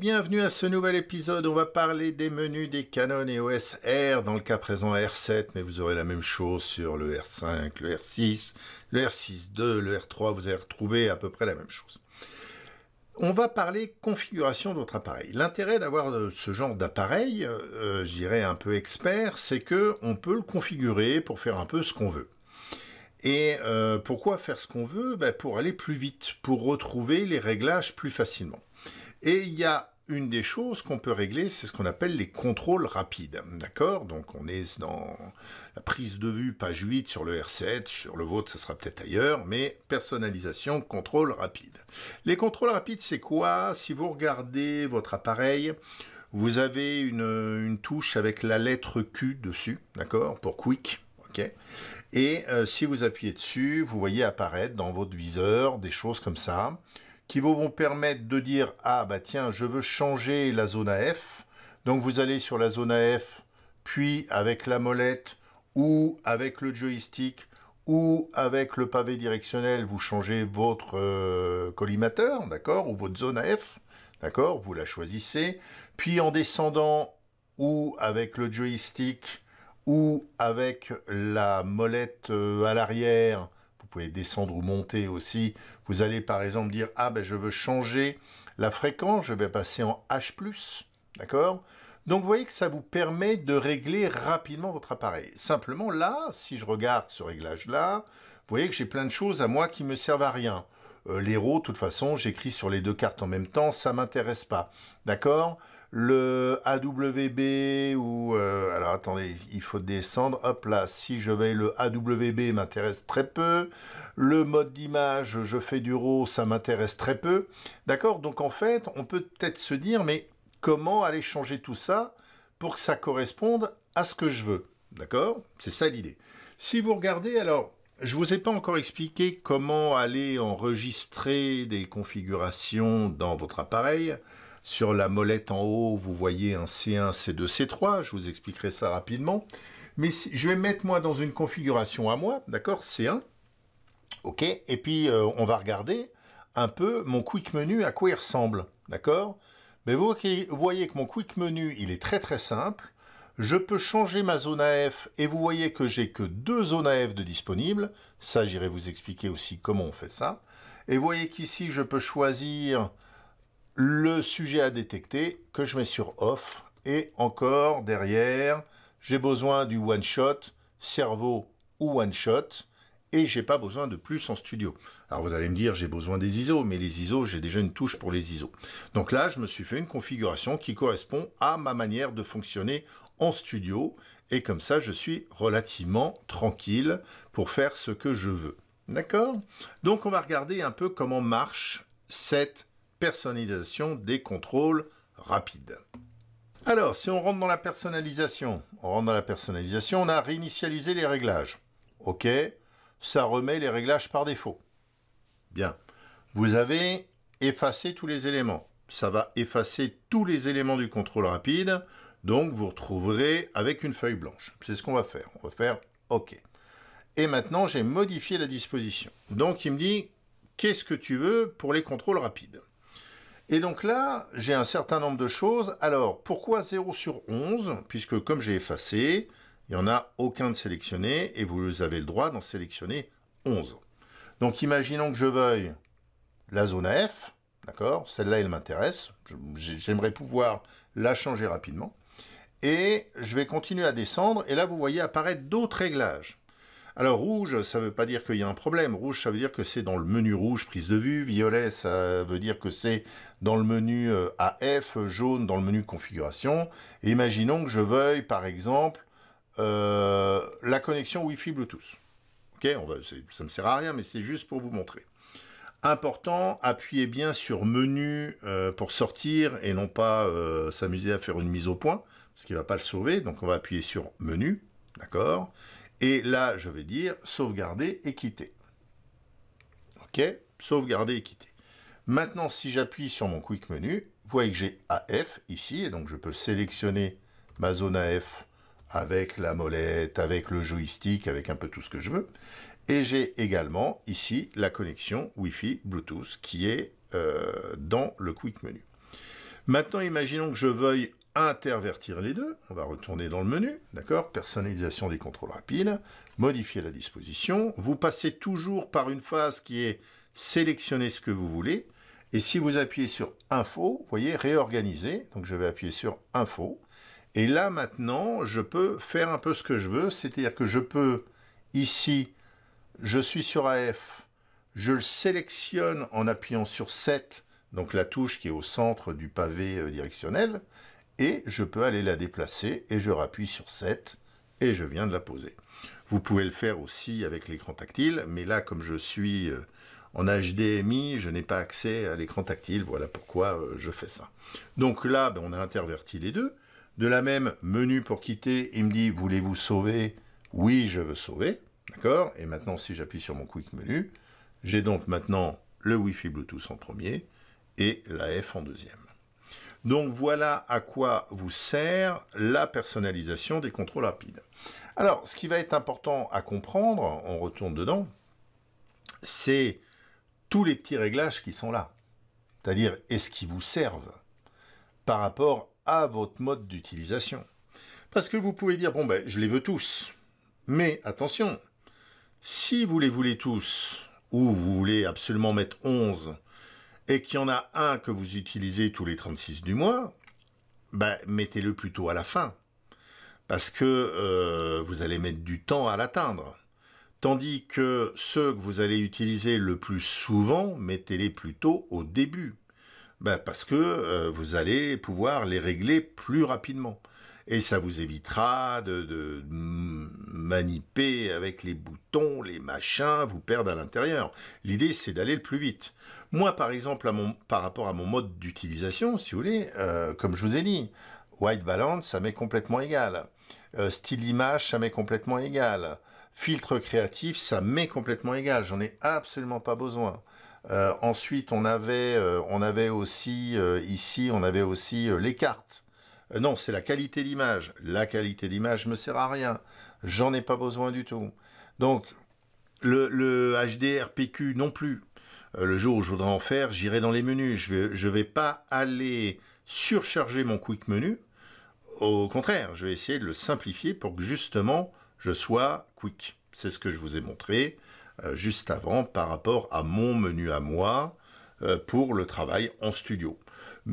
bienvenue à ce nouvel épisode. On va parler des menus des Canon et R, dans le cas présent R7, mais vous aurez la même chose sur le R5, le R6, le R6-2, le R3, vous allez retrouver à peu près la même chose. On va parler configuration de votre appareil. L'intérêt d'avoir euh, ce genre d'appareil, euh, euh, je dirais un peu expert, c'est que on peut le configurer pour faire un peu ce qu'on veut. Et pourquoi faire ce qu'on veut ben, Pour aller plus vite, pour retrouver les réglages plus facilement. Et il y a une des choses qu'on peut régler, c'est ce qu'on appelle les contrôles rapides. D'accord Donc on est dans la prise de vue, page 8 sur le R7, sur le vôtre, ça sera peut-être ailleurs, mais personnalisation, contrôle rapide. Les contrôles rapides, c'est quoi Si vous regardez votre appareil, vous avez une, touche avec la lettre Q dessus, d'accord Pour Quick, ok Et euh, si vous appuyez dessus, vous voyez apparaître dans votre viseur des choses comme ça qui vous vont permettre de dire ah bah tiens je veux changer la zone AF donc vous allez sur la zone AF puis avec la molette ou avec le joystick ou avec le pavé directionnel vous changez votre euh, collimateur d'accord ou votre zone AF d'accord vous la choisissez puis en descendant ou avec le joystick ou avec la molette euh, à l'arrière vous pouvez descendre ou monter aussi. Vous allez par exemple dire ah ben je veux changer la fréquence, je vais passer en H+, d'accord Donc vous voyez que ça vous permet de régler rapidement votre appareil. Simplement là, si je regarde ce réglage là, vous voyez que j'ai plein de choses à moi qui me servent à rien. Euh, L'héros, de toute façon, j'écris sur les deux cartes en même temps, ça m'intéresse pas. D'accord le AWB ou euh, alors attendez, il faut descendre. Hop là, si je vais le AWB m'intéresse très peu. Le mode d'image, je fais du RAW, ça m'intéresse très peu. D'accord Donc en fait, on peut peut-être se dire mais comment aller changer tout ça pour que ça corresponde à ce que je veux D'accord C'est ça l'idée. Si vous regardez alors je ne vous ai pas encore expliqué comment aller enregistrer des configurations dans votre appareil. Sur la molette en haut, vous voyez un C1, C2, C3. Je vous expliquerai ça rapidement. Mais je vais mettre moi dans une configuration à moi, d'accord C1. OK Et puis, euh, on va regarder un peu mon quick menu, à quoi il ressemble, d'accord Mais vous voyez que mon quick menu, il est très très simple. Je peux changer ma zone AF et vous voyez que j'ai que deux zones AF de disponibles. Ça, j'irai vous expliquer aussi comment on fait ça. Et vous voyez qu'ici, je peux choisir le sujet à détecter que je mets sur off. Et encore derrière, j'ai besoin du one shot, cerveau ou one shot, et j'ai pas besoin de plus en studio. Alors vous allez me dire, j'ai besoin des ISO, mais les ISO, j'ai déjà une touche pour les ISO. Donc là, je me suis fait une configuration qui correspond à ma manière de fonctionner en studio, et comme ça, je suis relativement tranquille pour faire ce que je veux. D'accord Donc on va regarder un peu comment marche cette personnalisation des contrôles rapides. Alors, si on rentre dans la personnalisation, on rentre dans la personnalisation, on a réinitialisé les réglages. OK, ça remet les réglages par défaut. Bien. Vous avez effacé tous les éléments. Ça va effacer tous les éléments du contrôle rapide, donc vous retrouverez avec une feuille blanche. C'est ce qu'on va faire. On va faire OK. Et maintenant, j'ai modifié la disposition. Donc, il me dit, qu'est-ce que tu veux pour les contrôles rapides et donc là, j'ai un certain nombre de choses. Alors, pourquoi 0 sur 11 Puisque comme j'ai effacé, il n'y en a aucun de sélectionné et vous avez le droit d'en sélectionner 11. Donc imaginons que je veuille la zone F, d'accord Celle-là, elle m'intéresse. J'aimerais pouvoir la changer rapidement. Et je vais continuer à descendre. Et là, vous voyez apparaître d'autres réglages. Alors rouge, ça ne veut pas dire qu'il y a un problème. Rouge, ça veut dire que c'est dans le menu rouge prise de vue. Violet, ça veut dire que c'est dans le menu euh, AF. Jaune, dans le menu configuration. imaginons que je veuille, par exemple, euh, la connexion Wi-Fi Bluetooth. Ok, on va, ça ne me sert à rien, mais c'est juste pour vous montrer. Important, appuyez bien sur menu euh, pour sortir et non pas s'amuser à faire une mise au point, parce qu'il ne va pas le sauver. Donc on va appuyer sur menu, d'accord et là, je vais dire sauvegarder et quitter. OK Sauvegarder et quitter. Maintenant, si j'appuie sur mon quick menu, vous voyez que j'ai AF ici, et donc je peux sélectionner ma zone AF avec la molette, avec le joystick, avec un peu tout ce que je veux. Et j'ai également ici la connexion Wi-Fi Bluetooth qui est euh, dans le quick menu. Maintenant, imaginons que je veuille intervertir les deux. On va retourner dans le menu, d'accord Personnalisation des contrôles rapides, modifier la disposition. Vous passez toujours par une phase qui est sélectionner ce que vous voulez. Et si vous appuyez sur Info, vous voyez, réorganiser. Donc je vais appuyer sur Info. Et là, maintenant, je peux faire un peu ce que je veux. C'est-à-dire que je peux, ici, je suis sur AF, je le sélectionne en appuyant sur 7, donc la touche qui est au centre du pavé euh, directionnel, et je peux aller la déplacer et je rappuie sur 7 et je viens de la poser. Vous pouvez le faire aussi avec l'écran tactile, mais là comme je suis euh, en HDMI, je n'ai pas accès à l'écran tactile, voilà pourquoi euh, je fais ça. Donc là, ben, on a interverti les deux. De la même, menu pour quitter, il me dit « voulez-vous sauver ?» Oui, je veux sauver, d'accord Et maintenant, si j'appuie sur mon Quick Menu, j'ai donc maintenant le Wi-Fi Bluetooth en premier et la F en deuxième. Donc voilà à quoi vous sert la personnalisation des contrôles rapides. Alors, ce qui va être important à comprendre, on retourne dedans, c'est tous les petits réglages qui sont là. C'est-à-dire, est-ce qu'ils vous servent par rapport à votre mode d'utilisation Parce que vous pouvez dire, bon ben, je les veux tous. Mais attention, si vous les voulez tous, ou vous voulez absolument mettre 11, et qu'il y en a un que vous utilisez tous les 36 du mois, ben, mettez-le plutôt à la fin, parce que euh, vous allez mettre du temps à l'atteindre. Tandis que ceux que vous allez utiliser le plus souvent, mettez-les plutôt au début, ben, parce que euh, vous allez pouvoir les régler plus rapidement et ça vous évitera de, manipuler maniper avec les boutons, les machins, vous perdre à l'intérieur. L'idée, c'est d'aller le plus vite. Moi, par exemple, par rapport à mon mode d'utilisation, si vous voulez, euh, comme je vous ai dit, white balance, ça m'est complètement égal. Euh, style image, ça m'est complètement égal. Filtre créatif, ça m'est complètement égal. J'en ai absolument pas besoin. Euh, ensuite, on avait aussi ici, on avait aussi les cartes. Euh, non, c'est la qualité d'image. La qualité d'image ne me sert à rien. J'en ai pas besoin du tout. Donc, le, HDRPQ non plus. Euh, le jour où je voudrais en faire, j'irai dans les menus. Je ne vais, pas aller surcharger mon quick menu. Au contraire, je vais essayer de le simplifier pour que justement je sois quick. C'est ce que je vous ai montré euh, juste avant par rapport à mon menu à moi pour le travail en studio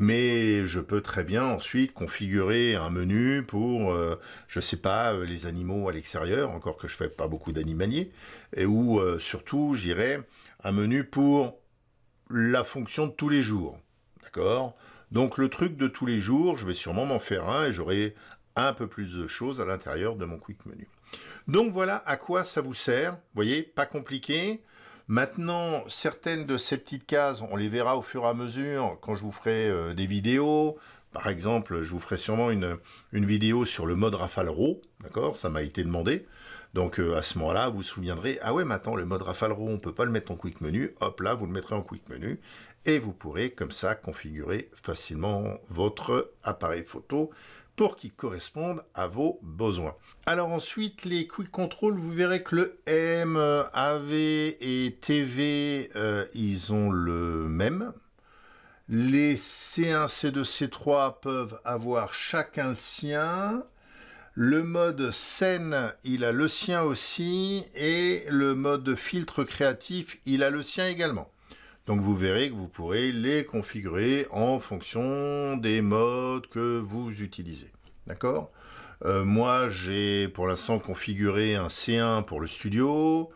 mais je peux très bien ensuite configurer un menu pour, euh, je sais pas, euh, les animaux à l'extérieur, encore que je fais pas beaucoup d'animaliers, et où euh, surtout, j'irai un menu pour la fonction de tous les jours, d'accord Donc le truc de tous les jours, je vais sûrement m'en faire un et j'aurai un peu plus de choses à l'intérieur de mon quick menu. Donc voilà à quoi ça vous sert, vous voyez, pas compliqué, Maintenant, certaines de ces petites cases, on les verra au fur et à mesure quand je vous ferai euh, des vidéos. Par exemple, je vous ferai sûrement une, une vidéo sur le mode Rafale RAW, d'accord Ça m'a été demandé. Donc euh, à ce moment-là, vous vous souviendrez, ah ouais, maintenant le mode Rafale roux on peut pas le mettre en quick menu. Hop là, vous le mettrez en quick menu et vous pourrez comme ça configurer facilement votre appareil photo pour qu'il corresponde à vos besoins. Alors ensuite, les quick control, vous verrez que le M, AV et TV, euh, ils ont le même. Les C1, C2, C3 peuvent avoir chacun le sien. Le mode scène, il a le sien aussi, et le mode filtre créatif, il a le sien également. Donc vous verrez que vous pourrez les configurer en fonction des modes que vous utilisez. D'accord euh, Moi, j'ai pour l'instant configuré un C1 pour le studio.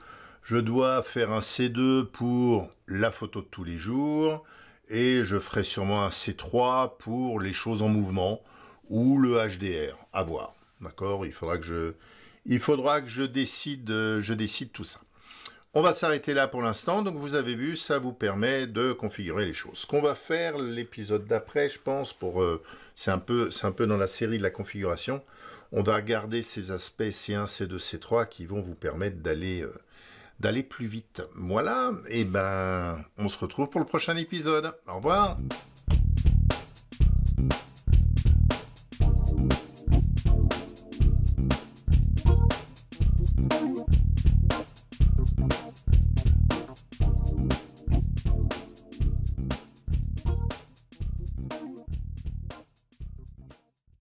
Je dois faire un C2 pour la photo de tous les jours. Et je ferai sûrement un C3 pour les choses en mouvement ou le HDR. À voir. D'accord Il faudra que je il faudra que je décide euh, je décide tout ça. On va s'arrêter là pour l'instant. Donc vous avez vu, ça vous permet de configurer les choses. Ce qu'on va faire l'épisode d'après, je pense, pour euh, c'est un peu un peu dans la série de la configuration. On va regarder ces aspects C1, C2, C3 qui vont vous permettre d'aller euh, plus vite. Voilà. Et eh ben, on se retrouve pour le prochain épisode. Au revoir.